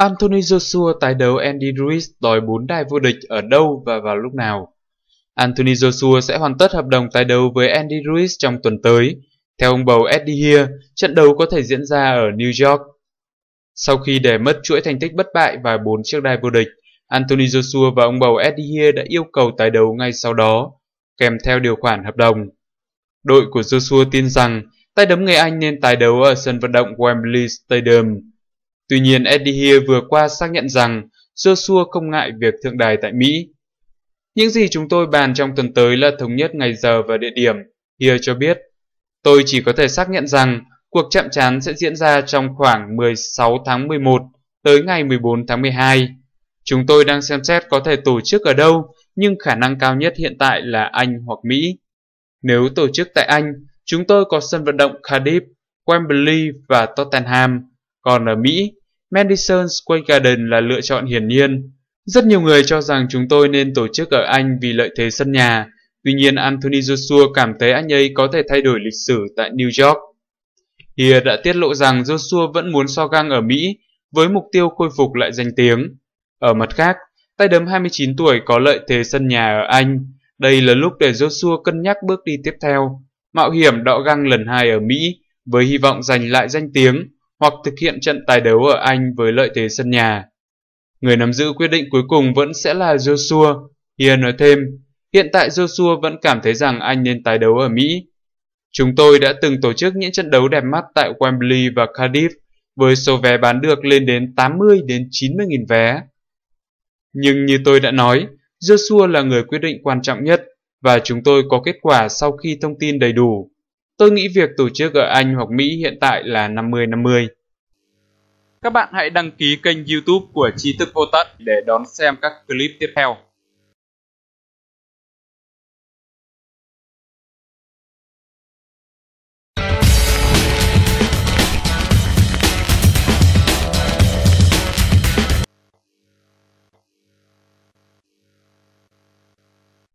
Anthony Joshua tái đấu Andy Ruiz đòi 4 đài vô địch ở đâu và vào lúc nào. Anthony Joshua sẽ hoàn tất hợp đồng tái đấu với Andy Ruiz trong tuần tới. Theo ông bầu Eddie Hear, trận đấu có thể diễn ra ở New York. Sau khi để mất chuỗi thành tích bất bại và 4 chiếc đai vô địch, Anthony Joshua và ông bầu Eddie Hear đã yêu cầu tái đấu ngay sau đó, kèm theo điều khoản hợp đồng. Đội của Joshua tin rằng tay đấm người Anh nên tái đấu ở sân vận động Wembley Stadium Tuy nhiên Eddie Hear vừa qua xác nhận rằng Joshua không ngại việc thượng đài tại Mỹ. Những gì chúng tôi bàn trong tuần tới là thống nhất ngày giờ và địa điểm, Hear cho biết. Tôi chỉ có thể xác nhận rằng cuộc chạm trán sẽ diễn ra trong khoảng 16 tháng 11 tới ngày 14 tháng 12. Chúng tôi đang xem xét có thể tổ chức ở đâu, nhưng khả năng cao nhất hiện tại là Anh hoặc Mỹ. Nếu tổ chức tại Anh, chúng tôi có sân vận động Cardiff, Wembley và Tottenham. Còn ở Mỹ, Madison Square Garden là lựa chọn hiển nhiên. Rất nhiều người cho rằng chúng tôi nên tổ chức ở Anh vì lợi thế sân nhà, tuy nhiên Anthony Joshua cảm thấy anh ấy có thể thay đổi lịch sử tại New York. Hia đã tiết lộ rằng Joshua vẫn muốn so găng ở Mỹ với mục tiêu khôi phục lại danh tiếng. Ở mặt khác, tay đấm 29 tuổi có lợi thế sân nhà ở Anh. Đây là lúc để Joshua cân nhắc bước đi tiếp theo, mạo hiểm đọ găng lần hai ở Mỹ với hy vọng giành lại danh tiếng hoặc thực hiện trận tài đấu ở Anh với lợi thế sân nhà. Người nắm giữ quyết định cuối cùng vẫn sẽ là Joshua. Hiền nói thêm, hiện tại Joshua vẫn cảm thấy rằng anh nên tái đấu ở Mỹ. Chúng tôi đã từng tổ chức những trận đấu đẹp mắt tại Wembley và Cardiff với số vé bán được lên đến 80 đến 90 nghìn vé. Nhưng như tôi đã nói, Joshua là người quyết định quan trọng nhất và chúng tôi có kết quả sau khi thông tin đầy đủ. Tôi nghĩ việc tổ chức ở Anh hoặc Mỹ hiện tại là 50-50. Các bạn hãy đăng ký kênh youtube của Tri thức Vô Tận để đón xem các clip tiếp theo.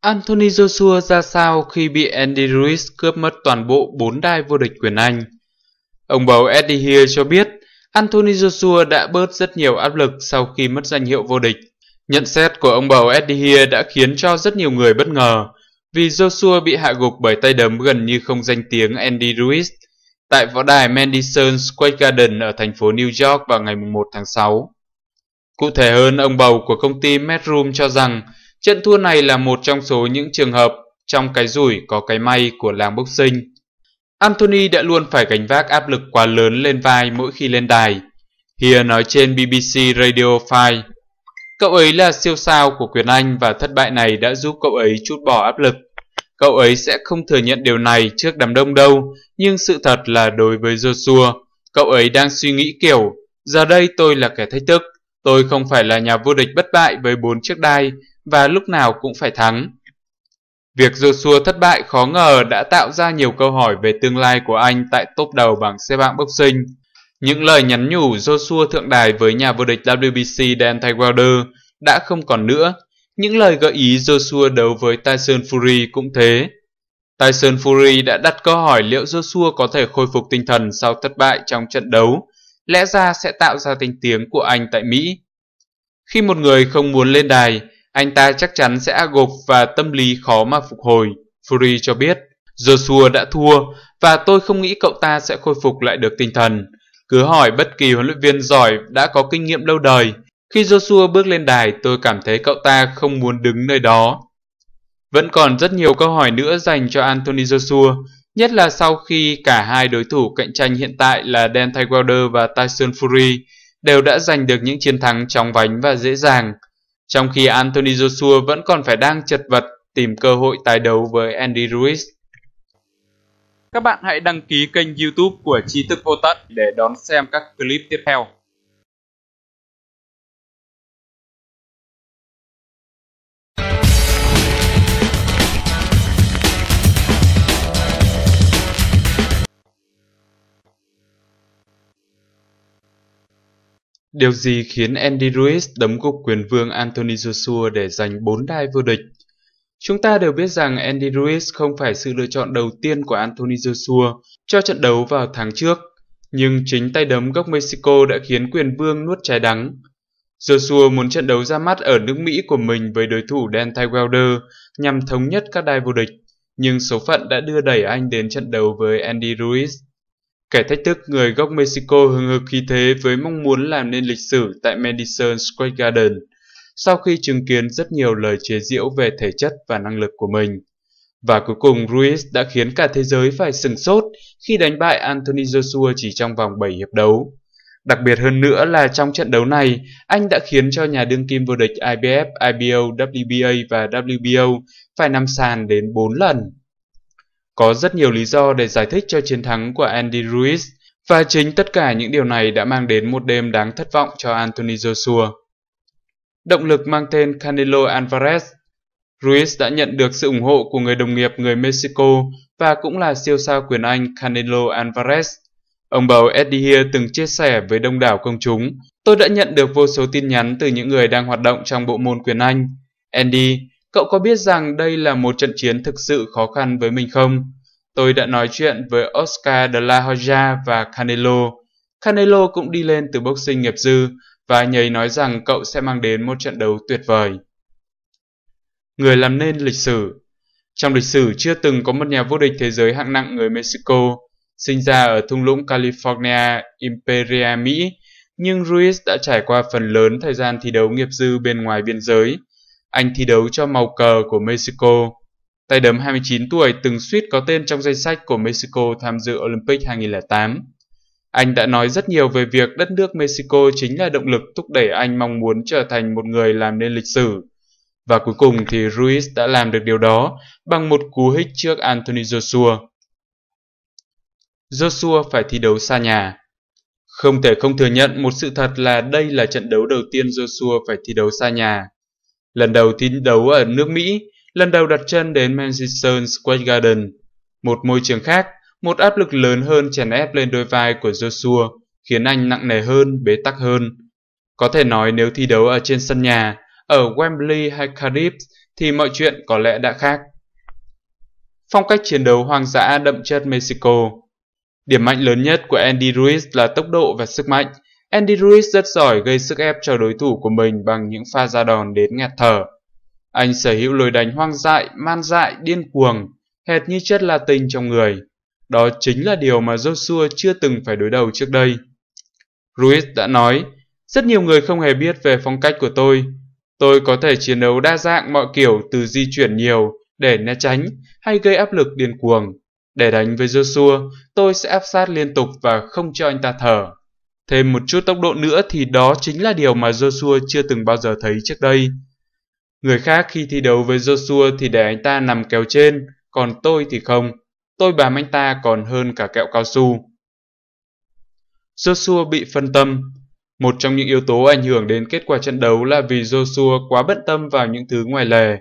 Anthony Joshua ra sao khi bị Andy Ruiz cướp mất toàn bộ 4 đai vô địch quyền Anh? Ông bầu Eddie Hill cho biết Anthony Joshua đã bớt rất nhiều áp lực sau khi mất danh hiệu vô địch. Nhận xét của ông bầu Eddie Hill đã khiến cho rất nhiều người bất ngờ vì Joshua bị hạ gục bởi tay đấm gần như không danh tiếng Andy Ruiz tại võ đài Madison Square Garden ở thành phố New York vào ngày 1 tháng 6. Cụ thể hơn, ông bầu của công ty Medroom cho rằng Trận thua này là một trong số những trường hợp trong cái rủi có cái may của làng boxing. Anthony đã luôn phải gánh vác áp lực quá lớn lên vai mỗi khi lên đài. Hia nói trên BBC Radio 5. Cậu ấy là siêu sao của quyền Anh và thất bại này đã giúp cậu ấy chút bỏ áp lực. Cậu ấy sẽ không thừa nhận điều này trước đám đông đâu, nhưng sự thật là đối với Joshua, cậu ấy đang suy nghĩ kiểu, giờ đây tôi là kẻ thách thức, tôi không phải là nhà vô địch bất bại với bốn chiếc đai và lúc nào cũng phải thắng. Việc Joshua thất bại khó ngờ đã tạo ra nhiều câu hỏi về tương lai của anh tại top đầu bảng xếp hạng boxing. Những lời nhắn nhủ Joshua thượng đài với nhà vô địch WBC Dan Wilder đã không còn nữa. Những lời gợi ý Joshua đấu với Tyson Fury cũng thế. Tyson Fury đã đặt câu hỏi liệu Joshua có thể khôi phục tinh thần sau thất bại trong trận đấu, lẽ ra sẽ tạo ra danh tiếng của anh tại Mỹ. Khi một người không muốn lên đài, anh ta chắc chắn sẽ gục và tâm lý khó mà phục hồi, Fury cho biết. Joshua đã thua và tôi không nghĩ cậu ta sẽ khôi phục lại được tinh thần. Cứ hỏi bất kỳ huấn luyện viên giỏi đã có kinh nghiệm lâu đời. Khi Joshua bước lên đài, tôi cảm thấy cậu ta không muốn đứng nơi đó. Vẫn còn rất nhiều câu hỏi nữa dành cho Anthony Joshua, nhất là sau khi cả hai đối thủ cạnh tranh hiện tại là Deontay Wilder và Tyson Fury đều đã giành được những chiến thắng chóng vánh và dễ dàng. Trong khi Anthony Joshua vẫn còn phải đang chật vật tìm cơ hội tái đấu với Andy Ruiz. Các bạn hãy đăng ký kênh youtube của Tri Thức Vô Tận để đón xem các clip tiếp theo. Điều gì khiến Andy Ruiz đấm gục quyền vương Anthony Joshua để giành 4 đai vô địch? Chúng ta đều biết rằng Andy Ruiz không phải sự lựa chọn đầu tiên của Anthony Joshua cho trận đấu vào tháng trước, nhưng chính tay đấm gốc Mexico đã khiến quyền vương nuốt trái đắng. Joshua muốn trận đấu ra mắt ở nước Mỹ của mình với đối thủ Deontay Wilder nhằm thống nhất các đai vô địch, nhưng số phận đã đưa đẩy anh đến trận đấu với Andy Ruiz. Kẻ thách thức người gốc Mexico hưng hực khí thế với mong muốn làm nên lịch sử tại Madison Square Garden sau khi chứng kiến rất nhiều lời chế giễu về thể chất và năng lực của mình. Và cuối cùng Ruiz đã khiến cả thế giới phải sừng sốt khi đánh bại Anthony Joshua chỉ trong vòng 7 hiệp đấu. Đặc biệt hơn nữa là trong trận đấu này, anh đã khiến cho nhà đương kim vô địch IBF, IBO, WBA và WBO phải nằm sàn đến 4 lần. Có rất nhiều lý do để giải thích cho chiến thắng của Andy Ruiz và chính tất cả những điều này đã mang đến một đêm đáng thất vọng cho Anthony Joshua. Động lực mang tên Canelo Alvarez Ruiz đã nhận được sự ủng hộ của người đồng nghiệp người Mexico và cũng là siêu sao quyền Anh Canelo Alvarez. Ông bầu Eddie Hia từng chia sẻ với đông đảo công chúng, tôi đã nhận được vô số tin nhắn từ những người đang hoạt động trong bộ môn quyền Anh. Andy, Cậu có biết rằng đây là một trận chiến thực sự khó khăn với mình không? Tôi đã nói chuyện với Oscar de la Hoya và Canelo. Canelo cũng đi lên từ boxing nghiệp dư và nhầy nói rằng cậu sẽ mang đến một trận đấu tuyệt vời. Người làm nên lịch sử Trong lịch sử chưa từng có một nhà vô địch thế giới hạng nặng người Mexico, sinh ra ở thung lũng California, Imperia, Mỹ, nhưng Ruiz đã trải qua phần lớn thời gian thi đấu nghiệp dư bên ngoài biên giới – anh thi đấu cho màu cờ của Mexico. Tay đấm 29 tuổi từng suýt có tên trong danh sách của Mexico tham dự Olympic 2008. Anh đã nói rất nhiều về việc đất nước Mexico chính là động lực thúc đẩy anh mong muốn trở thành một người làm nên lịch sử. Và cuối cùng thì Ruiz đã làm được điều đó bằng một cú hích trước Anthony Joshua. Joshua phải thi đấu xa nhà. Không thể không thừa nhận một sự thật là đây là trận đấu đầu tiên Joshua phải thi đấu xa nhà. Lần đầu thi đấu ở nước Mỹ, lần đầu đặt chân đến Manchester Square Garden. Một môi trường khác, một áp lực lớn hơn chèn ép lên đôi vai của Joshua, khiến anh nặng nề hơn, bế tắc hơn. Có thể nói nếu thi đấu ở trên sân nhà, ở Wembley hay Cardiff thì mọi chuyện có lẽ đã khác. Phong cách chiến đấu hoang dã đậm chất Mexico Điểm mạnh lớn nhất của Andy Ruiz là tốc độ và sức mạnh, Andy Ruiz rất giỏi gây sức ép cho đối thủ của mình bằng những pha ra đòn đến nghẹt thở. Anh sở hữu lối đánh hoang dại, man dại, điên cuồng, hệt như chất Latin trong người. Đó chính là điều mà Joshua chưa từng phải đối đầu trước đây. Ruiz đã nói, rất nhiều người không hề biết về phong cách của tôi. Tôi có thể chiến đấu đa dạng mọi kiểu từ di chuyển nhiều, để né tránh, hay gây áp lực điên cuồng. Để đánh với Joshua, tôi sẽ áp sát liên tục và không cho anh ta thở. Thêm một chút tốc độ nữa thì đó chính là điều mà Joshua chưa từng bao giờ thấy trước đây. Người khác khi thi đấu với Joshua thì để anh ta nằm kèo trên, còn tôi thì không. Tôi bám anh ta còn hơn cả kẹo cao su. Joshua bị phân tâm. Một trong những yếu tố ảnh hưởng đến kết quả trận đấu là vì Joshua quá bận tâm vào những thứ ngoài lề.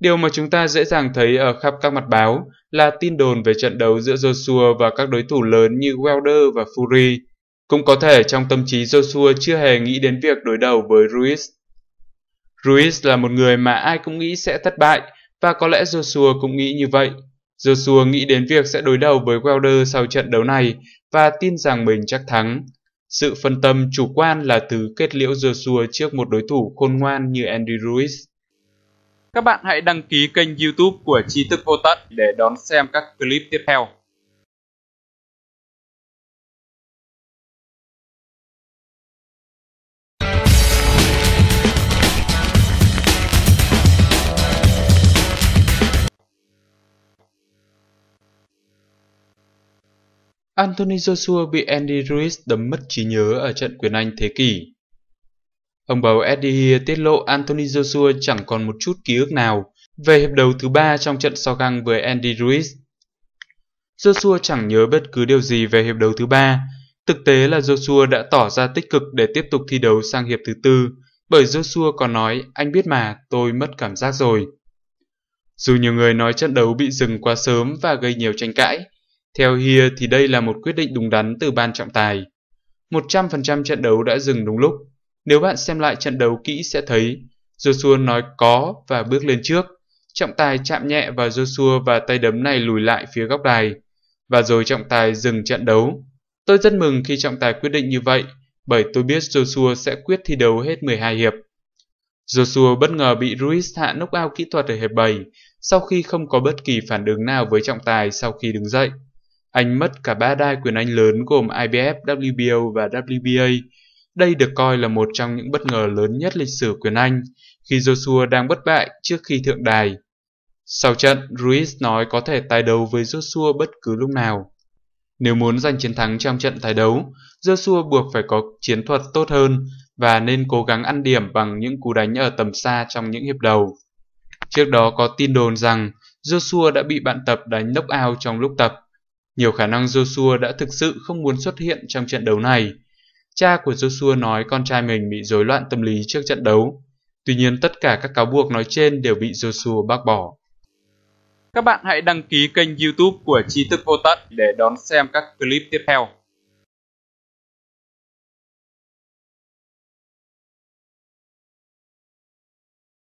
Điều mà chúng ta dễ dàng thấy ở khắp các mặt báo là tin đồn về trận đấu giữa Joshua và các đối thủ lớn như Welder và Fury – cũng có thể trong tâm trí Joshua chưa hề nghĩ đến việc đối đầu với Ruiz. Ruiz là một người mà ai cũng nghĩ sẽ thất bại, và có lẽ Joshua cũng nghĩ như vậy. Joshua nghĩ đến việc sẽ đối đầu với Welder sau trận đấu này và tin rằng mình chắc thắng. Sự phân tâm chủ quan là thứ kết liễu Joshua trước một đối thủ khôn ngoan như Andy Ruiz. Các bạn hãy đăng ký kênh youtube của Tri Thức Vô Tận để đón xem các clip tiếp theo. Anthony Joshua bị Andy Ruiz đấm mất trí nhớ ở trận quyền Anh thế kỷ. Ông bầu Eddie Heer tiết lộ Anthony Joshua chẳng còn một chút ký ức nào về hiệp đấu thứ ba trong trận so găng với Andy Ruiz. Joshua chẳng nhớ bất cứ điều gì về hiệp đấu thứ ba. Thực tế là Joshua đã tỏ ra tích cực để tiếp tục thi đấu sang hiệp thứ tư, bởi Joshua còn nói, anh biết mà, tôi mất cảm giác rồi. Dù nhiều người nói trận đấu bị dừng quá sớm và gây nhiều tranh cãi, theo Hia thì đây là một quyết định đúng đắn từ ban trọng tài. 100% trận đấu đã dừng đúng lúc. Nếu bạn xem lại trận đấu kỹ sẽ thấy Joshua nói có và bước lên trước. Trọng tài chạm nhẹ vào Joshua và tay đấm này lùi lại phía góc đài. Và rồi trọng tài dừng trận đấu. Tôi rất mừng khi trọng tài quyết định như vậy, bởi tôi biết Joshua sẽ quyết thi đấu hết 12 hiệp. Joshua bất ngờ bị Ruiz hạ knock out kỹ thuật ở hiệp 7 sau khi không có bất kỳ phản ứng nào với trọng tài sau khi đứng dậy. Anh mất cả ba đai quyền anh lớn gồm IBF, WBO và WBA. Đây được coi là một trong những bất ngờ lớn nhất lịch sử quyền Anh khi Joshua đang bất bại trước khi thượng đài. Sau trận, Ruiz nói có thể tái đấu với Joshua bất cứ lúc nào. Nếu muốn giành chiến thắng trong trận tái đấu, Joshua buộc phải có chiến thuật tốt hơn và nên cố gắng ăn điểm bằng những cú đánh ở tầm xa trong những hiệp đầu. Trước đó có tin đồn rằng Joshua đã bị bạn tập đánh knock out trong lúc tập. Nhiều khả năng Joshua đã thực sự không muốn xuất hiện trong trận đấu này. Cha của Joshua nói con trai mình bị rối loạn tâm lý trước trận đấu. Tuy nhiên tất cả các cáo buộc nói trên đều bị Joshua bác bỏ. Các bạn hãy đăng ký kênh youtube của Tri thức Vô Tận để đón xem các clip tiếp theo.